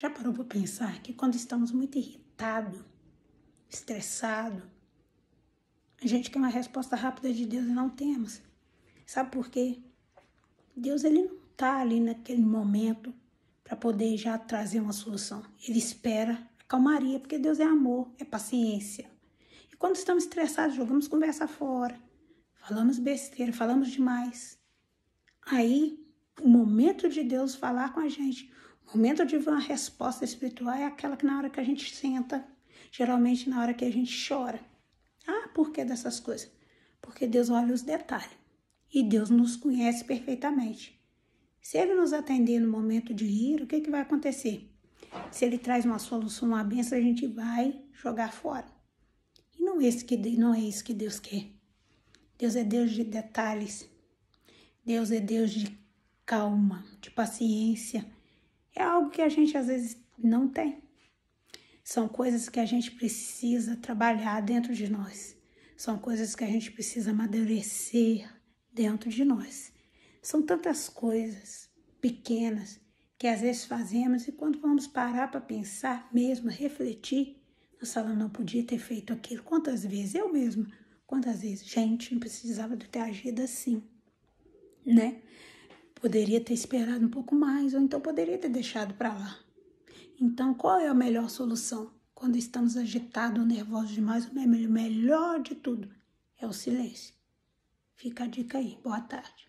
Já parou para pensar que quando estamos muito irritados, estressados, a gente quer uma resposta rápida de Deus e não temos. Sabe por quê? Deus ele não está ali naquele momento para poder já trazer uma solução. Ele espera a calmaria, porque Deus é amor, é paciência. E quando estamos estressados, jogamos conversa fora, falamos besteira, falamos demais. Aí, o momento de Deus falar com a gente, Momento de uma resposta espiritual é aquela que na hora que a gente senta, geralmente na hora que a gente chora. Ah, por que dessas coisas? Porque Deus olha os detalhes e Deus nos conhece perfeitamente. Se Ele nos atender no momento de ir, o que, que vai acontecer? Se Ele traz uma solução, uma benção, a gente vai jogar fora. E não, esse é que, não é isso que Deus quer. Deus é Deus de detalhes. Deus é Deus de calma, de paciência é algo que a gente às vezes não tem. São coisas que a gente precisa trabalhar dentro de nós. São coisas que a gente precisa amadurecer dentro de nós. São tantas coisas pequenas que às vezes fazemos e quando vamos parar para pensar mesmo, refletir, nós falamos, não podia ter feito aquilo. Quantas vezes? Eu mesma. Quantas vezes? Gente, não precisava de ter agido assim, né? Poderia ter esperado um pouco mais, ou então poderia ter deixado para lá. Então, qual é a melhor solução? Quando estamos agitados ou nervosos demais, o melhor de tudo é o silêncio. Fica a dica aí. Boa tarde.